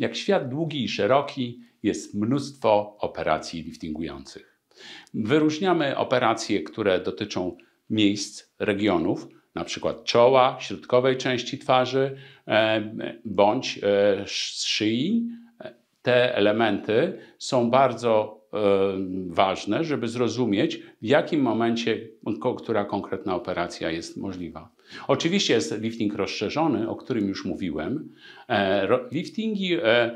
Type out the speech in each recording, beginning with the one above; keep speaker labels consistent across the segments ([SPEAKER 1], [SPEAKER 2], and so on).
[SPEAKER 1] Jak świat długi i szeroki, jest mnóstwo operacji liftingujących. Wyróżniamy operacje, które dotyczą miejsc, regionów, na przykład czoła, środkowej części twarzy e, bądź e, szyi. E, te elementy są bardzo E, ważne, żeby zrozumieć, w jakim momencie, która konkretna operacja jest możliwa. Oczywiście jest lifting rozszerzony, o którym już mówiłem. E, liftingi, e,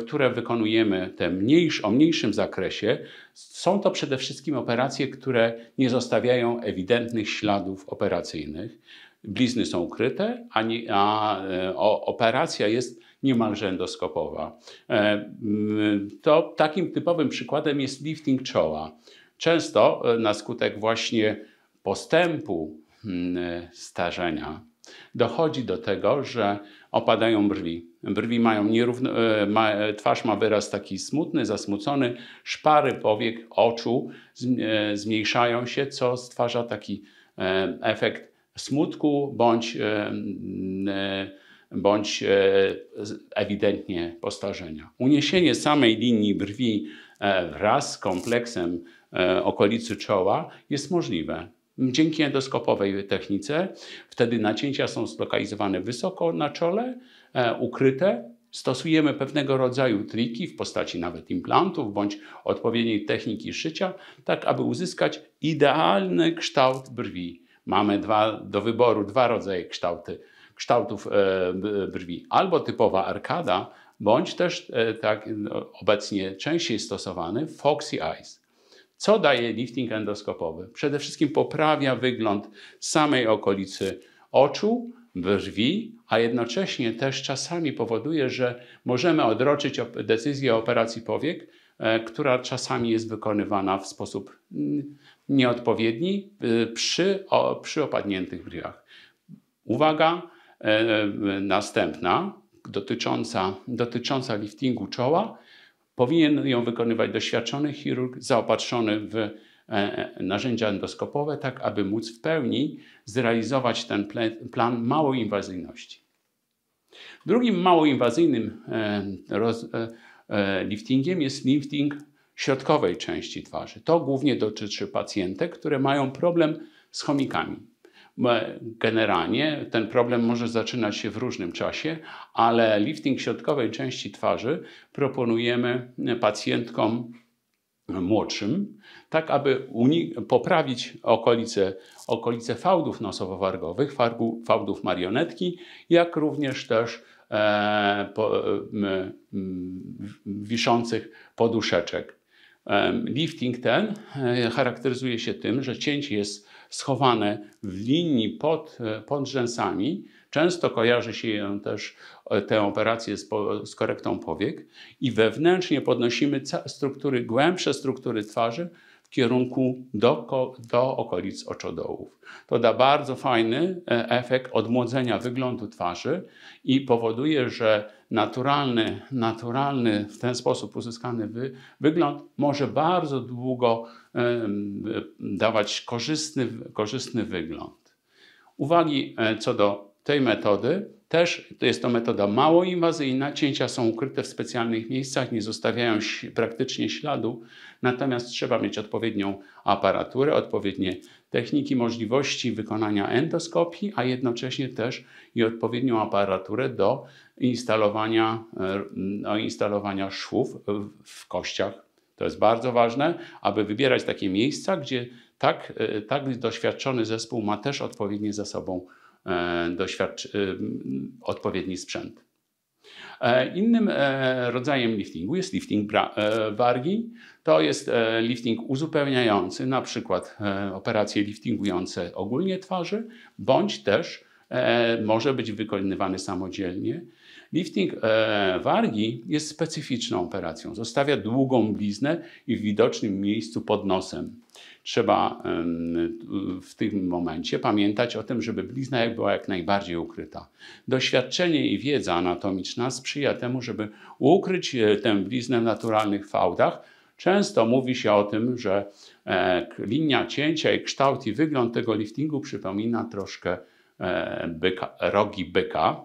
[SPEAKER 1] które wykonujemy te mniejsz, o mniejszym zakresie, są to przede wszystkim operacje, które nie zostawiają ewidentnych śladów operacyjnych. Blizny są ukryte, a, nie, a operacja jest niemalże endoskopowa. E, to takim typowym przykładem jest lifting czoła. Często e, na skutek właśnie postępu e, starzenia dochodzi do tego, że opadają brwi. Brwi mają nierówno, ma, twarz ma wyraz taki smutny, zasmucony, szpary powiek oczu zmniejszają się, co stwarza taki efekt smutku bądź bądź e, ewidentnie postarzenia. Uniesienie samej linii brwi e, wraz z kompleksem e, okolicy czoła jest możliwe. Dzięki endoskopowej technice wtedy nacięcia są zlokalizowane wysoko na czole, ukryte. Stosujemy pewnego rodzaju triki w postaci nawet implantów bądź odpowiedniej techniki szycia, tak aby uzyskać idealny kształt brwi. Mamy dwa, do wyboru dwa rodzaje kształty kształtów e, brwi. Albo typowa arkada, bądź też e, tak no, obecnie częściej stosowany Foxy Eyes. Co daje lifting endoskopowy? Przede wszystkim poprawia wygląd samej okolicy oczu, brwi, a jednocześnie też czasami powoduje, że możemy odroczyć decyzję o operacji powiek, e, która czasami jest wykonywana w sposób mm, nieodpowiedni przy, przy opadniętych brwiach. Uwaga, E, e, następna, dotycząca, dotycząca liftingu czoła, powinien ją wykonywać doświadczony chirurg zaopatrzony w e, narzędzia endoskopowe, tak aby móc w pełni zrealizować ten plan małoinwazyjności. Drugim małoinwazyjnym liftingiem jest lifting środkowej części twarzy. To głównie dotyczy pacjentek, które mają problem z chomikami. Generalnie ten problem może zaczynać się w różnym czasie, ale lifting środkowej części twarzy proponujemy e, pacjentkom młodszym, tak aby poprawić okolice, okolice fałdów nosowo-wargowych, fałdów marionetki, jak również też e, po, e, wiszących poduszeczek. Lifting ten e, charakteryzuje się tym, że cięcie jest schowane w linii pod, e, pod rzęsami. Często kojarzy się też e, tę operację z, po, z korektą powiek i wewnętrznie podnosimy struktury, głębsze struktury twarzy, kierunku do, do okolic oczodołów. To da bardzo fajny e, efekt odmłodzenia wyglądu twarzy i powoduje, że naturalny, naturalny w ten sposób uzyskany wy, wygląd może bardzo długo dawać korzystny, korzystny wygląd. Uwagi e, co do tej metody też jest to metoda mało inwazyjna, cięcia są ukryte w specjalnych miejscach, nie zostawiają praktycznie śladu, natomiast trzeba mieć odpowiednią aparaturę, odpowiednie techniki, możliwości wykonania endoskopii, a jednocześnie też i odpowiednią aparaturę do instalowania, e, do instalowania szwów w kościach. To jest bardzo ważne, aby wybierać takie miejsca, gdzie tak, e, tak doświadczony zespół ma też odpowiednie za sobą E, e, odpowiedni sprzęt. E, innym rodzajem liftingu jest lifting wargi. To jest lifting uzupełniający, na przykład operacje liftingujące ogólnie twarzy, bądź też może być wykonywany samodzielnie Lifting e, wargi jest specyficzną operacją. Zostawia długą bliznę i w widocznym miejscu pod nosem. Trzeba w tym momencie pamiętać o tym, żeby blizna była jak najbardziej ukryta. Doświadczenie i wiedza anatomiczna sprzyja temu, żeby ukryć e, tę bliznę w naturalnych fałdach, Często mówi się o tym, że e, linia cięcia i kształt i wygląd tego liftingu przypomina troszkę E, byka, rogi byka.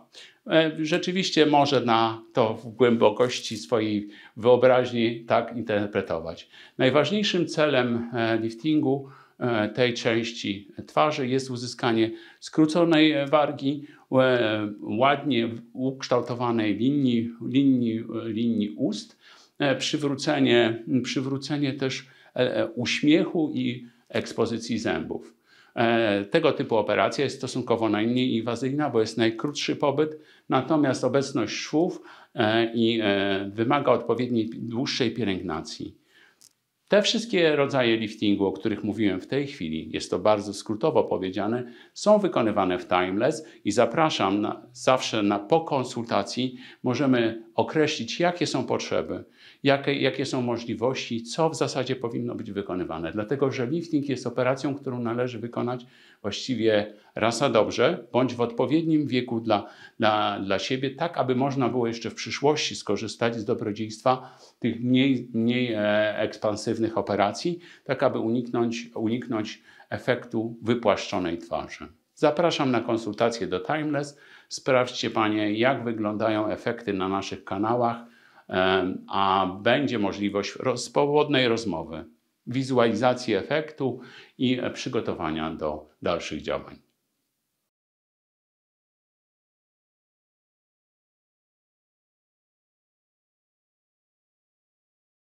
[SPEAKER 1] E, rzeczywiście może na to w głębokości swojej wyobraźni tak interpretować. Najważniejszym celem e, liftingu tej części twarzy jest uzyskanie skróconej wargi, ładnie ukształtowanej linii, linii, linii ust, przywrócenie, przywrócenie też uśmiechu i ekspozycji zębów. E, tego typu operacja jest stosunkowo najmniej inwazyjna, bo jest najkrótszy pobyt, natomiast obecność szwów e, i e, wymaga odpowiedniej dłuższej pielęgnacji. Te wszystkie rodzaje liftingu, o których mówiłem w tej chwili, jest to bardzo skrótowo powiedziane, są wykonywane w Timeless i zapraszam na, zawsze na po konsultacji możemy określić, jakie są potrzeby, jakie, jakie są możliwości, co w zasadzie powinno być wykonywane. Dlatego, że lifting jest operacją, którą należy wykonać właściwie rasa dobrze, bądź w odpowiednim wieku dla, dla, dla siebie, tak aby można było jeszcze w przyszłości skorzystać z dobrodziejstwa tych mniej, mniej e, ekspansywnych operacji, tak aby uniknąć, uniknąć efektu wypłaszczonej twarzy. Zapraszam na konsultację do Timeless. Sprawdźcie Panie, jak wyglądają efekty na naszych kanałach, e, a będzie możliwość swobodnej rozmowy wizualizacji efektu i przygotowania do dalszych działań.